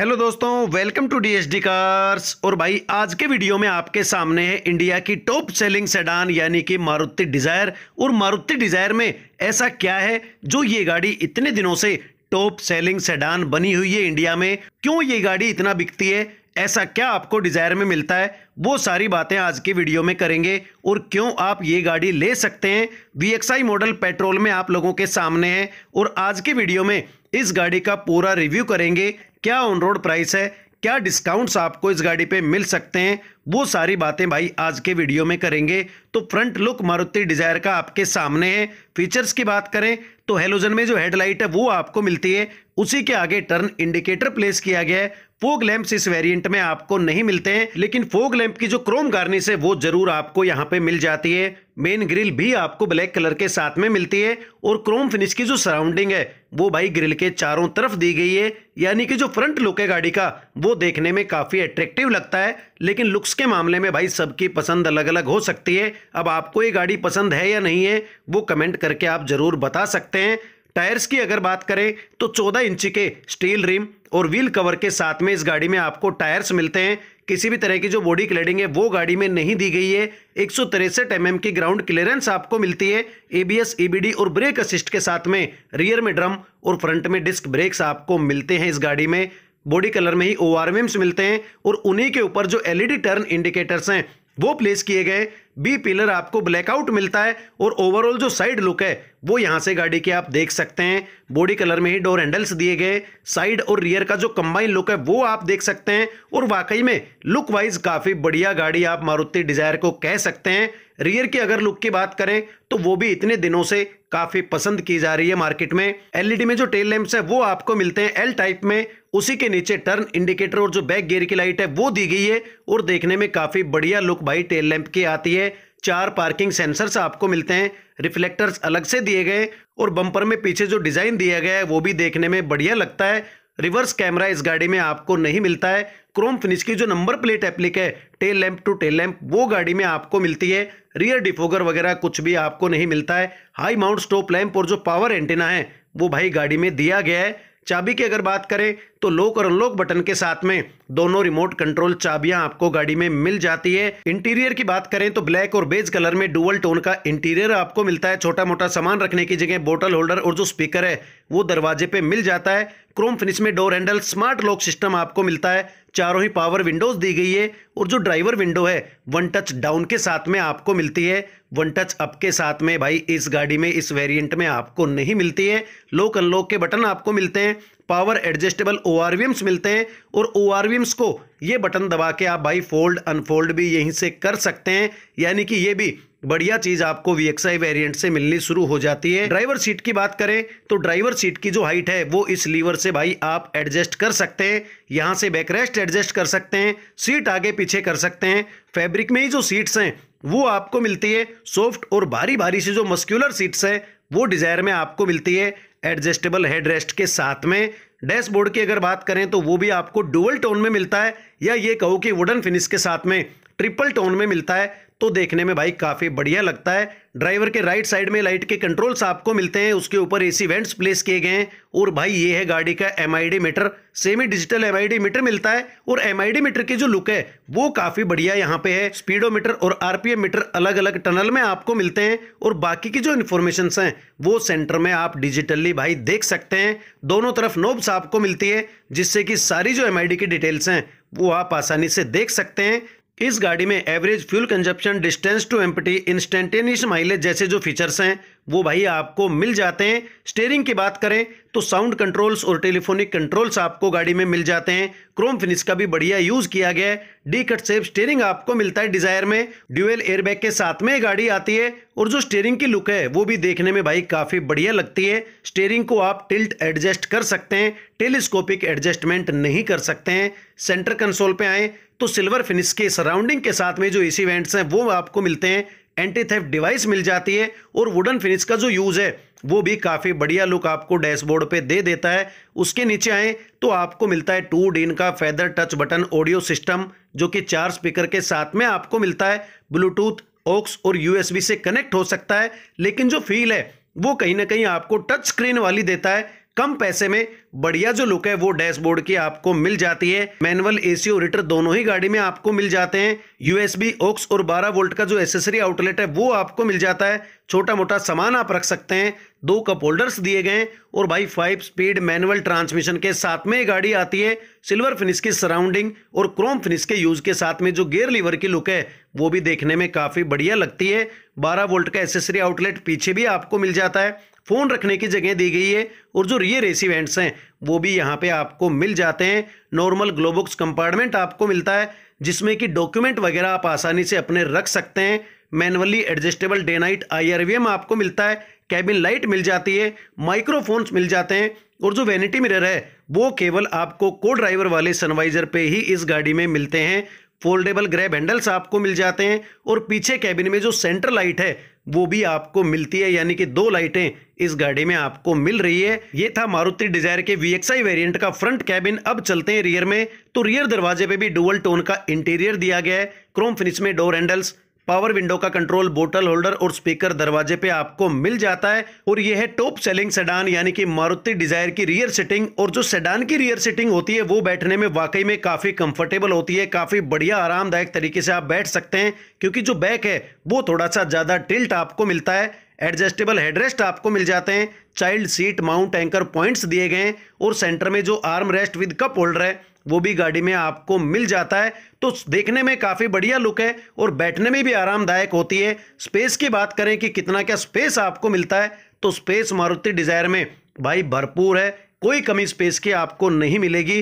hello दोस्तों welcome to D S D cars और भाई आज के वीडियो में आपके सामने है इंडिया की टॉप सेलिंग सेडान यानी कि मारुति डिज़ायर और मारुति डिज़ायर में ऐसा क्या है जो ये गाड़ी इतने दिनों से टॉप सेलिंग सेडान बनी हुई है इंडिया में क्यों ये गाड़ी इतना बिकती है ऐसा क्या आपको डिज़ायर में मिलता है वो सारी बातें आज के वीडियो में करेंगे और क्यों आप ये गाड़ी ले सकते हैं वी मॉडल पेट्रोल में आप लोगों के सामने है और आज के वीडियो में इस गाड़ी का पूरा रिव्यू करेंगे क्या ऑन रोड प्राइस है क्या डिस्काउंट्स आपको इस गाड़ी पे मिल सकते हैं वो सारी बातें भाई आज के वीडियो में करेंगे तो फ्रंट लुक मारुति डिजायर का आपके सामने है फीचर्स की बात करें तो हेलोजन में जो हेडलाइट है वो आपको मिलती है उसी के आगे टर्न इंडिकेटर प्लेस किया गया है फोग लैंप इस वेरिएंट में आपको नहीं मिलते हैं लेकिन फोग लैंप की जो क्रोम गार्निश है वो जरूर आपको यहाँ पे मिल जाती है मेन ग्रिल भी आपको ब्लैक कलर के साथ में मिलती है और क्रोम फिनिश की जो सराउंडिंग है वो भाई ग्रिल के चारों तरफ दी गई है यानी कि जो फ्रंट लुक है गाड़ी का वो देखने में काफ़ी अट्रैक्टिव लगता है लेकिन लुक्स के मामले में भाई सबकी पसंद अलग अलग हो सकती है अब आपको ये गाड़ी पसंद है या नहीं है वो कमेंट करके आप ज़रूर बता सकते हैं टायर्स की अगर बात करें तो 14 इंच के स्टील रिम और व्हील कवर के साथ में इस गाड़ी में आपको टायर्स मिलते हैं किसी भी तरह की जो बॉडी क्लेडिंग है वो गाड़ी में नहीं दी गई है एक सौ mm की ग्राउंड क्लियरेंस आपको मिलती है एबीएस ईबीडी e और ब्रेक असिस्ट के साथ में रियर में ड्रम और फ्रंट में डिस्क ब्रेक्स आपको मिलते हैं इस गाड़ी में बॉडी कलर में ही ओ मिलते हैं और उन्हीं के ऊपर जो एलईडी e टर्न इंडिकेटर्स हैं वो प्लेस किए गए बी पिलर आपको ब्लैकआउट मिलता है और ओवरऑल जो साइड लुक है वो यहाँ से गाड़ी की आप देख सकते हैं बॉडी कलर में ही डोर हैंडल्स दिए गए साइड और रियर का जो कंबाइन लुक है वो आप देख सकते हैं और वाकई में लुक वाइज काफ़ी बढ़िया गाड़ी आप मारुति डिजायर को कह सकते हैं रियर की अगर लुक की बात करें तो वो भी इतने दिनों से काफी पसंद की जा रही है मार्केट में एलईडी में जो टेल लैंप्स है वो आपको मिलते हैं एल टाइप में उसी के नीचे टर्न इंडिकेटर और जो बैक गेयर की लाइट है वो दी गई है और देखने में काफी बढ़िया लुक भाई टेल लैंप की आती है चार पार्किंग सेंसर्स आपको मिलते हैं रिफ्लेक्टर्स अलग से दिए गए और बम्पर में पीछे जो डिजाइन दिया गया है वो भी देखने में बढ़िया लगता है रिवर्स कैमरा इस गाड़ी में आपको नहीं मिलता है क्रोम फिनिश की जो नंबर प्लेट एप्लिक है tail lamp to tail lamp वो गाड़ी में आपको मिलती है रियर डिफोगर वगैरह कुछ भी आपको नहीं मिलता है हाई माउंट स्टोप लैंप और जो पावर एंटेना है वो भाई गाड़ी में दिया गया है चाबी की अगर बात करें तो लॉक और अनलॉक बटन के साथ में दोनों रिमोट कंट्रोल चाबियां आपको गाड़ी में मिल जाती है इंटीरियर की बात करें तो ब्लैक और बेज कलर में डुअल टोन का इंटीरियर आपको मिलता है छोटा मोटा सामान रखने की जगह बोटल होल्डर और जो स्पीकर है वो दरवाजे पे मिल जाता है क्रोम फिनिश में door handle smart lock system आपको मिलता है चारों ही पावर विंडोज दी गई है और जो ड्राइवर विंडो है वन टच डाउन के साथ में आपको मिलती है वन टच अप के साथ में भाई इस गाड़ी में इस वेरिएंट में आपको नहीं मिलती है लॉक अनलॉक के बटन आपको मिलते हैं पावर एडजस्टेबल ओ मिलते हैं और ओ को ये बटन दबा के आप भाई फोल्ड अनफोल्ड भी यहीं से कर सकते हैं यानी कि ये भी बढ़िया चीज़ आपको वी एक्स वेरियंट से मिलनी शुरू हो जाती है ड्राइवर सीट की बात करें तो ड्राइवर सीट की जो हाइट है वो इस लीवर से भाई आप एडजस्ट कर सकते हैं यहाँ से बैकरेस्ट एडजस्ट कर सकते हैं सीट आगे पीछे कर सकते हैं फैब्रिक में ही जो सीट्स हैं वो आपको मिलती है सॉफ्ट और भारी भारी से जो मस्क्यूलर सीट्स है वो डिज़ायर में आपको मिलती है एडजस्टेबल हेड रेस्ट के साथ में डैशबोर्ड की अगर बात करें तो वो भी आपको डुअल टोन में मिलता है या ये कहो कि वुडन फिनिश के साथ में ट्रिपल टोन में मिलता है तो देखने में भाई काफ़ी बढ़िया लगता है ड्राइवर के राइट साइड में लाइट के कंट्रोल्स आपको मिलते हैं उसके ऊपर एसी वेंट्स प्लेस किए गए हैं और भाई ये है गाड़ी का एम मीटर सेमी डिजिटल एम मीटर मिलता है और एम मीटर की जो लुक है वो काफ़ी बढ़िया यहाँ पे है स्पीडोमीटर और आरपीएम मीटर अलग अलग टनल में आपको मिलते हैं और बाकी की जो इन्फॉर्मेशन हैं वो सेंटर में आप डिजिटली भाई देख सकते हैं दोनों तरफ नोब्स आपको मिलती है जिससे कि सारी जो एम की डिटेल्स हैं वो आप आसानी से देख सकते हैं इस गाड़ी में average fuel consumption distance to empty instantaneous mileage जैसे जो फीचर्स हैं वो भाई आपको मिल जाते हैं स्टेयरिंग की बात करें तो साउंड कंट्रोल्स और टेलीफोनिक कंट्रोल्स आपको गाड़ी में मिल जाते हैं क्रोम फिनिश का भी बढ़िया यूज किया गया है डी कट सेफ स्टेयरिंग आपको मिलता है डिजायर में ड्यूएल एयरबैग के साथ में गाड़ी आती है और जो स्टेयरिंग की लुक है वो भी देखने में भाई काफी बढ़िया लगती है स्टेयरिंग को आप टिल्ट एडजस्ट कर सकते हैं टेलीस्कोपिक एडजस्टमेंट नहीं कर सकते हैं सेंटर कंसोल पे आए तो सिल्वर फिनिश के सराउंडिंग के साथ में जो एसी वेंट्स हैं वो आपको मिलते हैं एंटी थेफ्ट डिवाइस मिल जाती है और वुडन फिनिश का जो यूज़ है वो भी काफ़ी बढ़िया लुक आपको डैशबोर्ड पे दे देता है उसके नीचे आए तो आपको मिलता है टू डीन का feather touch button audio system जो कि चार स्पीकर के साथ में आपको मिलता है ब्लूटूथ ऑक्स और यूएसबी से कनेक्ट हो सकता है लेकिन जो फील है वो कहीं ना कहीं आपको टच स्क्रीन वाली देता है कम पैसे में बढ़िया जो लुक है वो डैशबोर्ड की आपको मिल जाती है मैनुअल एसी और रिटर दोनों ही गाड़ी में आपको मिल जाते हैं यूएसबी ओक्स और 12 वोल्ट का जो एसेसरी आउटलेट है वो आपको मिल जाता है छोटा मोटा सामान आप रख सकते हैं दो कप होल्डर्स दिए गए और भाई फाइव स्पीड मैनुअल ट्रांसमिशन के साथ में गाड़ी आती है सिल्वर फिनिश की सराउंडिंग और क्रोम फिनिश के यूज के साथ में जो गेयर लीवर की लुक है वो भी देखने में काफी बढ़िया लगती है बारह वोल्ट का एसेसरी आउटलेट पीछे भी आपको मिल जाता है फ़ोन रखने की जगह दी गई है और जो रियर रेसिवेंट्स हैं वो भी यहाँ पे आपको मिल जाते हैं नॉर्मल ग्लोबॉक्स कंपार्टमेंट आपको मिलता है जिसमें कि डॉक्यूमेंट वगैरह आप आसानी से अपने रख सकते हैं मैनुअली एडजस्टेबल डे नाइट आई आपको मिलता है कैबिन लाइट मिल जाती है माइक्रोफोन्स मिल जाते हैं और जो वैनिटी मिरर है वो केवल आपको को ड्राइवर वाले सनवाइजर पे ही इस गाड़ी में मिलते हैं फोल्डेबल ग्रैब हैंडल्स आपको मिल जाते हैं और पीछे कैबिन में जो सेंटर लाइट है वो भी आपको मिलती है यानी कि दो लाइटें इस गाड़ी में आपको मिल रही है ये था मारुति डिजायर के वीएक्सआई वेरिएंट का फ्रंट कैबिन अब चलते हैं रियर में तो रियर दरवाजे पे भी डुअल टोन का इंटीरियर दिया गया है क्रोम फिनिश में डोर हैंडल्स पावर विंडो का कंट्रोल बोटल होल्डर और स्पीकर दरवाजे पे आपको मिल जाता है और यह है टॉप सेलिंग सेडान यानी कि मारुति डिजायर की रियर सीटिंग और जो सेडान की रियर सीटिंग होती है वो बैठने में वाकई में काफी कंफर्टेबल होती है काफी बढ़िया आरामदायक तरीके से आप बैठ सकते हैं क्योंकि जो बैक है वो थोड़ा सा ज्यादा टिल्ट आपको मिलता है एडजस्टेबल हेडरेस्ट आपको मिल जाते हैं child seat mount anchor points दिए गए हैं और सेंटर में जो arm rest with cup holder है वो भी गाड़ी में आपको मिल जाता है तो देखने में काफ़ी बढ़िया लुक है और बैठने में भी आरामदायक होती है स्पेस की बात करें कि कितना क्या स्पेस आपको मिलता है तो स्पेस मारुति डिज़ायर में भाई भरपूर है कोई कमी स्पेस की आपको नहीं मिलेगी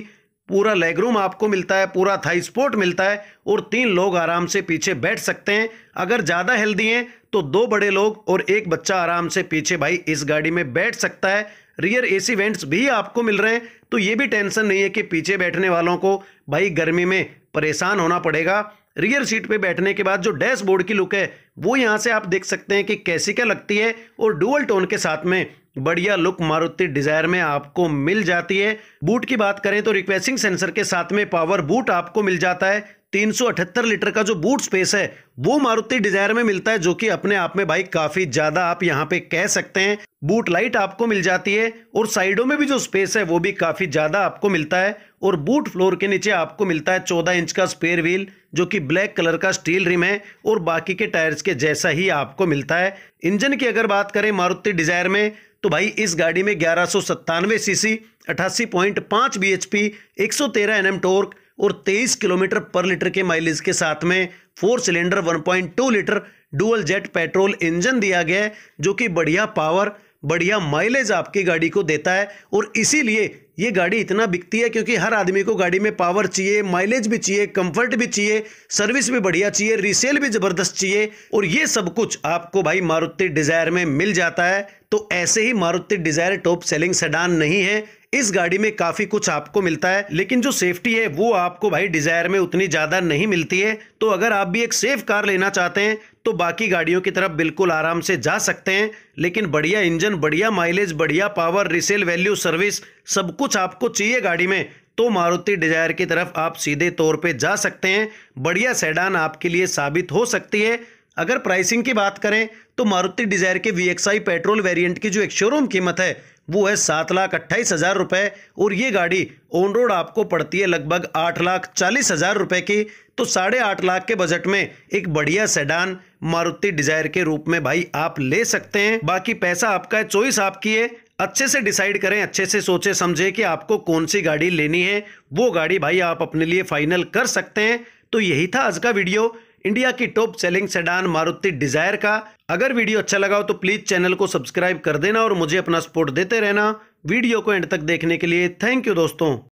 पूरा लेग रूम आपको मिलता है पूरा थाई स्पोर्ट मिलता है और तीन लोग आराम से पीछे बैठ सकते हैं अगर ज़्यादा हेल्दी हैं तो दो बड़े लोग और एक बच्चा आराम से पीछे भाई इस गाड़ी में बैठ सकता है रियर एसी वेंट्स भी आपको मिल रहे हैं तो ये भी टेंशन नहीं है कि पीछे बैठने वालों को भाई गर्मी में परेशान होना पड़ेगा रियर सीट पे बैठने के बाद जो डैशबोर्ड की लुक है वो यहाँ से आप देख सकते हैं कि कैसी क्या लगती है और डुअल टोन के साथ में बढ़िया लुक मारुति डिजायर में आपको मिल जाती है बूट की बात करें तो रिक्वेस्टिंग सेंसर के साथ में पावर बूट आपको मिल जाता है 378 लीटर का जो बूट स्पेस है वो मारुति डिजायर में मिलता है जो कि अपने आप में भाई काफी ज्यादा आप यहाँ पे कह सकते हैं बूट लाइट आपको मिल जाती है और साइडों में भी जो स्पेस है वो भी काफी ज्यादा आपको मिलता है और बूट फ्लोर के नीचे आपको मिलता है 14 इंच का स्पेयर व्हील जो कि ब्लैक कलर का स्टील रिम है और बाकी के टायर्स के जैसा ही आपको मिलता है इंजन की अगर बात करें मारुति डिजायर में तो भाई इस गाड़ी में ग्यारह सौ सत्तानवे सीसी अठासी पॉइंट पांच बी एच पी एक सौ तेरह एन एम टोर्क और 23 किलोमीटर पर लीटर के माइलेज के साथ में four cylinder 1.2 litre dual jet petrol engine दिया गया है जो कि बढ़िया पावर बढ़िया माइलेज आपकी गाड़ी को देता है और इसीलिए ये गाड़ी इतना बिकती है क्योंकि हर आदमी को गाड़ी में पावर चाहिए माइलेज भी चाहिए कंफर्ट भी चाहिए सर्विस भी बढ़िया चाहिए रीसेल भी ज़बरदस्त चाहिए और ये सब कुछ आपको भाई मारुति डिज़ायर में मिल जाता है तो ऐसे ही Maruti Dzire top selling sedan नहीं है इस गाड़ी में काफ़ी कुछ आपको मिलता है लेकिन जो सेफ्टी है वो आपको भाई डिज़ायर में उतनी ज़्यादा नहीं मिलती है तो अगर आप भी एक सेफ कार लेना चाहते हैं तो बाकी गाड़ियों की तरफ बिल्कुल आराम से जा सकते हैं लेकिन बढ़िया इंजन बढ़िया माइलेज बढ़िया पावर रिसेल वैल्यू सर्विस सब कुछ आपको चाहिए गाड़ी में तो मारुति डिजायर की तरफ आप सीधे तौर पे जा सकते हैं बढ़िया सेडान आपके लिए साबित हो सकती है अगर प्राइसिंग की बात करें तो मारुति डिजायर के वी पेट्रोल वेरिएंट की जो एक शोरूम कीमत है वो है सात लाख अट्ठाईस हज़ार रुपये और ये गाड़ी ऑन रोड आपको पड़ती है लगभग आठ लाख चालीस हज़ार रुपये की तो साढ़े आठ लाख के बजट में एक बढ़िया सेडान मारुति डिजायर के रूप में भाई आप ले सकते हैं बाकी पैसा आपका है चॉइस आपकी है अच्छे से डिसाइड करें अच्छे से सोचे समझे कि आपको कौन सी गाड़ी लेनी है वो गाड़ी भाई आप अपने लिए फाइनल कर सकते हैं तो यही था आज का वीडियो इंडिया की top selling sedan Maruti Dzire का अगर वीडियो अच्छा लगा हो तो प्लीज़ चैनल को सब्सक्राइब कर देना और मुझे अपना सपोर्ट देते रहना वीडियो को एंड तक देखने के लिए थैंक यू दोस्तों